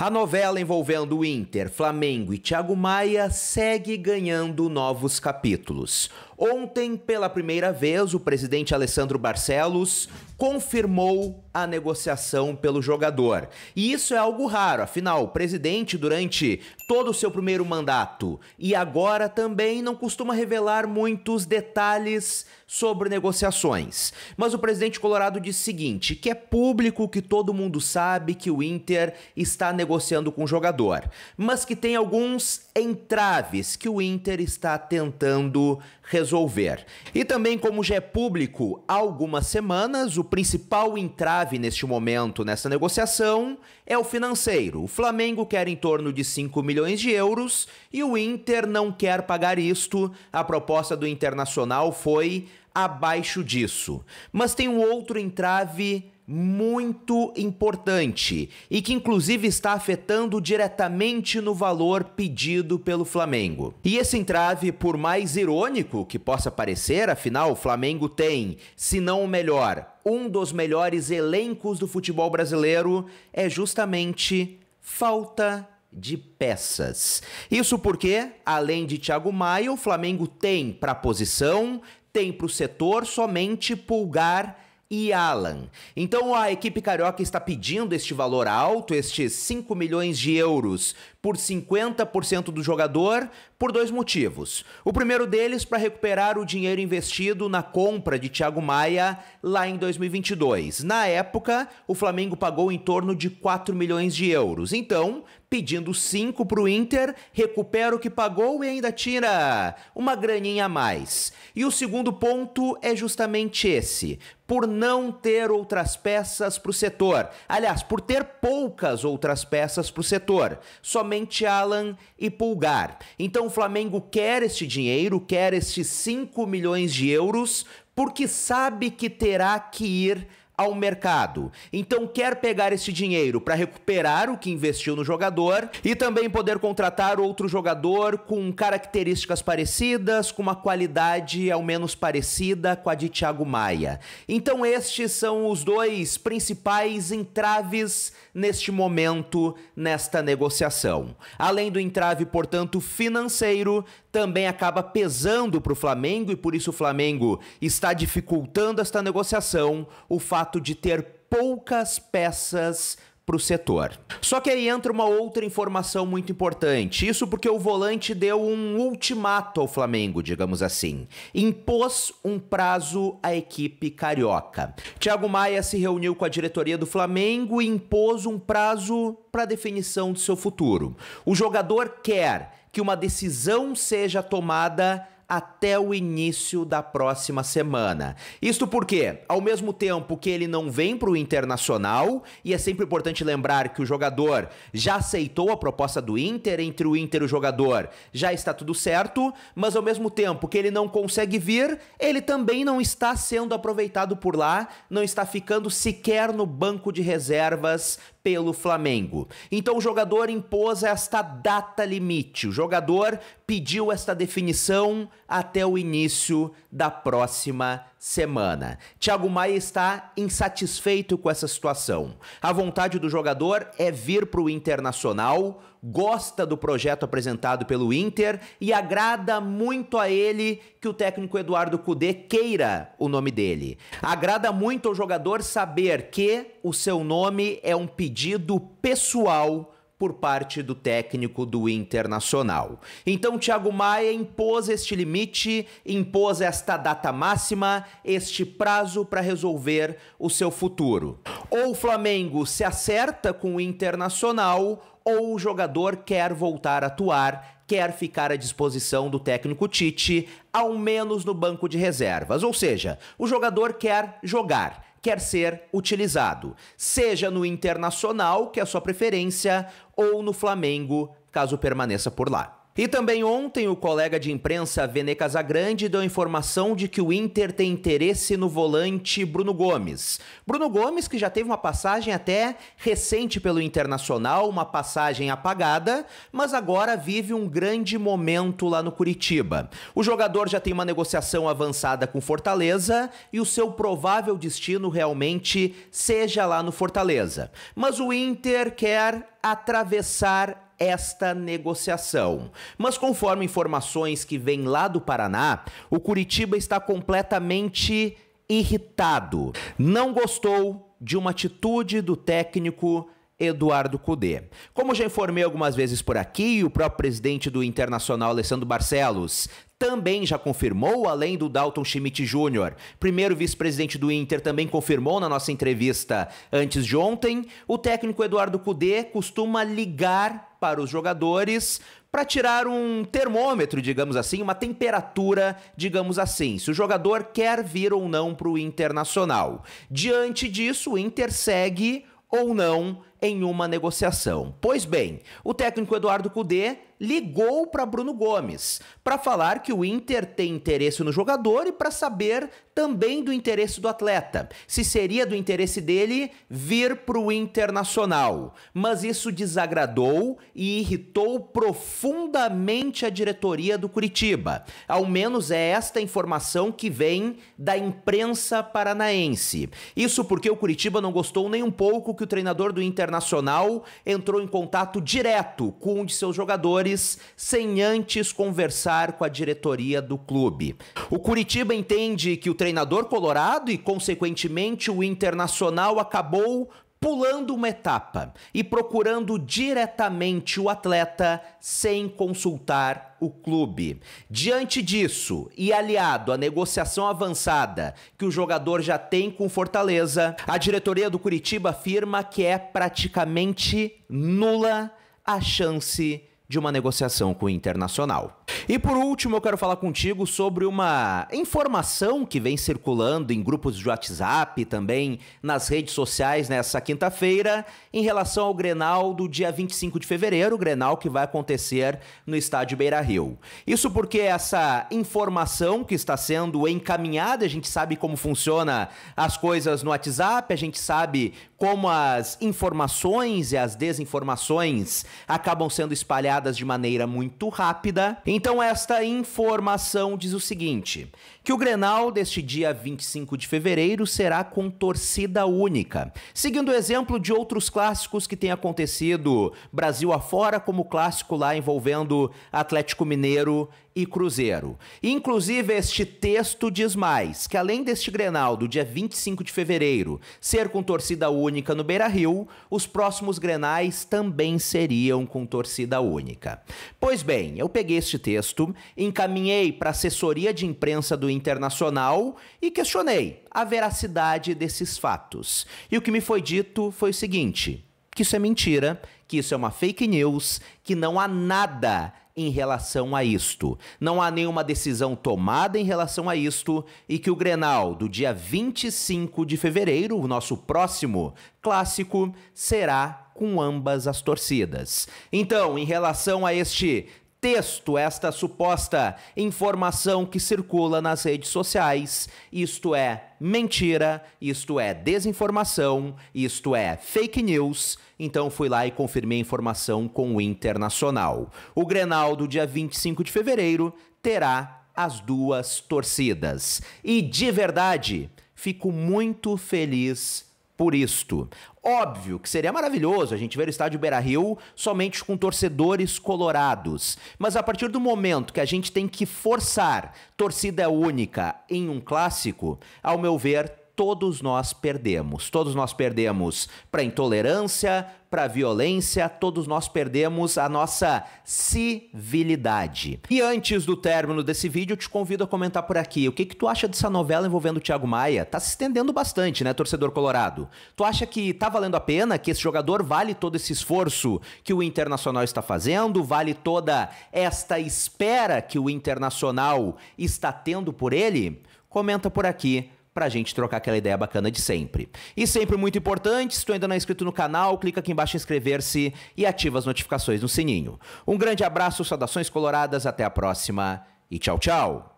A novela envolvendo o Inter, Flamengo e Thiago Maia segue ganhando novos capítulos. Ontem, pela primeira vez, o presidente Alessandro Barcelos confirmou a negociação pelo jogador. E isso é algo raro, afinal, o presidente, durante todo o seu primeiro mandato e agora também, não costuma revelar muitos detalhes sobre negociações. Mas o presidente Colorado disse o seguinte: que é público que todo mundo sabe que o Inter está negociando negociando com o jogador, mas que tem alguns entraves que o Inter está tentando resolver. E também, como já é público há algumas semanas, o principal entrave neste momento nessa negociação é o financeiro. O Flamengo quer em torno de 5 milhões de euros e o Inter não quer pagar isto. A proposta do Internacional foi abaixo disso. Mas tem um outro entrave muito importante e que inclusive está afetando diretamente no valor pedido pelo Flamengo. E esse entrave, por mais irônico que possa parecer, afinal o Flamengo tem, se não o melhor, um dos melhores elencos do futebol brasileiro, é justamente falta de peças. Isso porque, além de Thiago Maia, o Flamengo tem para a posição, tem para o setor somente Pulgar e Alan. Então a equipe carioca está pedindo este valor alto, estes 5 milhões de euros por 50% do jogador, por dois motivos. O primeiro deles para recuperar o dinheiro investido na compra de Thiago Maia lá em 2022. Na época, o Flamengo pagou em torno de 4 milhões de euros. Então, pedindo 5 para o Inter, recupera o que pagou e ainda tira uma graninha a mais. E o segundo ponto é justamente esse. Por não ter outras peças para o setor. Aliás, por ter poucas outras peças para o setor. Somente Alan e Pulgar. Então o Flamengo quer este dinheiro, quer estes 5 milhões de euros, porque sabe que terá que ir ao mercado. Então quer pegar esse dinheiro para recuperar o que investiu no jogador e também poder contratar outro jogador com características parecidas, com uma qualidade ao menos parecida com a de Thiago Maia. Então estes são os dois principais entraves neste momento nesta negociação. Além do entrave, portanto, financeiro, também acaba pesando para o Flamengo e por isso o Flamengo está dificultando esta negociação o fato fato de ter poucas peças para o setor. Só que aí entra uma outra informação muito importante. Isso porque o volante deu um ultimato ao Flamengo, digamos assim. Impôs um prazo à equipe carioca. Thiago Maia se reuniu com a diretoria do Flamengo e impôs um prazo para definição de seu futuro. O jogador quer que uma decisão seja tomada até o início da próxima semana. Isto porque, ao mesmo tempo que ele não vem para o Internacional, e é sempre importante lembrar que o jogador já aceitou a proposta do Inter, entre o Inter e o jogador já está tudo certo, mas ao mesmo tempo que ele não consegue vir, ele também não está sendo aproveitado por lá, não está ficando sequer no banco de reservas pelo Flamengo. Então o jogador impôs esta data limite. O jogador pediu esta definição até o início da próxima semana. Thiago Maia está insatisfeito com essa situação. A vontade do jogador é vir para o Internacional, gosta do projeto apresentado pelo Inter e agrada muito a ele que o técnico Eduardo Cudê queira o nome dele. Agrada muito ao jogador saber que o seu nome é um pedido pessoal por parte do técnico do Internacional. Então, Thiago Maia impôs este limite, impôs esta data máxima, este prazo para resolver o seu futuro. Ou o Flamengo se acerta com o Internacional ou o jogador quer voltar a atuar, quer ficar à disposição do técnico Tite, ao menos no banco de reservas. Ou seja, o jogador quer jogar, quer ser utilizado, seja no Internacional, que é a sua preferência, ou no Flamengo, caso permaneça por lá. E também ontem o colega de imprensa Vene Casagrande deu informação de que o Inter tem interesse no volante Bruno Gomes. Bruno Gomes que já teve uma passagem até recente pelo Internacional, uma passagem apagada, mas agora vive um grande momento lá no Curitiba. O jogador já tem uma negociação avançada com Fortaleza e o seu provável destino realmente seja lá no Fortaleza. Mas o Inter quer atravessar esta negociação. Mas conforme informações que vêm lá do Paraná, o Curitiba está completamente irritado. Não gostou de uma atitude do técnico Eduardo Cudê. Como já informei algumas vezes por aqui, o próprio presidente do Internacional, Alessandro Barcelos, também já confirmou, além do Dalton Schmidt Jr., primeiro vice-presidente do Inter, também confirmou na nossa entrevista antes de ontem, o técnico Eduardo Cudê costuma ligar para os jogadores para tirar um termômetro, digamos assim, uma temperatura, digamos assim, se o jogador quer vir ou não para o Internacional. Diante disso, o Inter segue ou não em uma negociação. Pois bem, o técnico Eduardo Cudê ligou para Bruno Gomes para falar que o Inter tem interesse no jogador e para saber também do interesse do atleta, se seria do interesse dele vir para o Internacional. Mas isso desagradou e irritou profundamente a diretoria do Curitiba. Ao menos é esta informação que vem da imprensa paranaense. Isso porque o Curitiba não gostou nem um pouco que o treinador do Inter Internacional entrou em contato direto com um de seus jogadores, sem antes conversar com a diretoria do clube. O Curitiba entende que o treinador colorado e, consequentemente, o Internacional acabou pulando uma etapa e procurando diretamente o atleta sem consultar o clube. Diante disso, e aliado à negociação avançada que o jogador já tem com Fortaleza, a diretoria do Curitiba afirma que é praticamente nula a chance de uma negociação com o Internacional. E por último, eu quero falar contigo sobre uma informação que vem circulando em grupos de WhatsApp, também nas redes sociais nessa quinta-feira, em relação ao Grenal do dia 25 de fevereiro, o Grenal que vai acontecer no estádio Beira Rio. Isso porque essa informação que está sendo encaminhada, a gente sabe como funciona as coisas no WhatsApp, a gente sabe como as informações e as desinformações acabam sendo espalhadas de maneira muito rápida. Então, esta informação diz o seguinte: que o Grenal deste dia 25 de fevereiro será com torcida única, seguindo o exemplo de outros clássicos que têm acontecido Brasil afora, como o clássico lá envolvendo Atlético Mineiro e Cruzeiro. Inclusive, este texto diz mais que além deste Grenal do dia 25 de fevereiro ser com torcida única, única no Beira Rio, os próximos grenais também seriam com torcida única. Pois bem, eu peguei este texto, encaminhei para a assessoria de imprensa do Internacional e questionei a veracidade desses fatos. E o que me foi dito foi o seguinte: que isso é mentira, que isso é uma fake news, que não há nada em relação a isto. Não há nenhuma decisão tomada em relação a isto e que o Grenal do dia 25 de fevereiro, o nosso próximo clássico, será com ambas as torcidas. Então, em relação a este texto, esta suposta informação que circula nas redes sociais. Isto é mentira, isto é desinformação, isto é fake news. Então fui lá e confirmei a informação com o Internacional. O Grenal do dia 25 de fevereiro terá as duas torcidas. E de verdade, fico muito feliz por isto. Óbvio que seria maravilhoso a gente ver o estádio Beira-Rio somente com torcedores colorados, mas a partir do momento que a gente tem que forçar torcida única em um clássico, ao meu ver, todos nós perdemos. Todos nós perdemos para intolerância, para violência, todos nós perdemos a nossa civilidade. E antes do término desse vídeo, eu te convido a comentar por aqui. O que que tu acha dessa novela envolvendo o Thiago Maia? Tá se estendendo bastante, né, torcedor colorado? Tu acha que tá valendo a pena, que esse jogador vale todo esse esforço que o Internacional está fazendo, vale toda esta espera que o Internacional está tendo por ele? Comenta por aqui para a gente trocar aquela ideia bacana de sempre. E sempre muito importante, se tu ainda não é inscrito no canal, clica aqui embaixo em inscrever-se e ativa as notificações no sininho. Um grande abraço, saudações coloradas, até a próxima e tchau, tchau!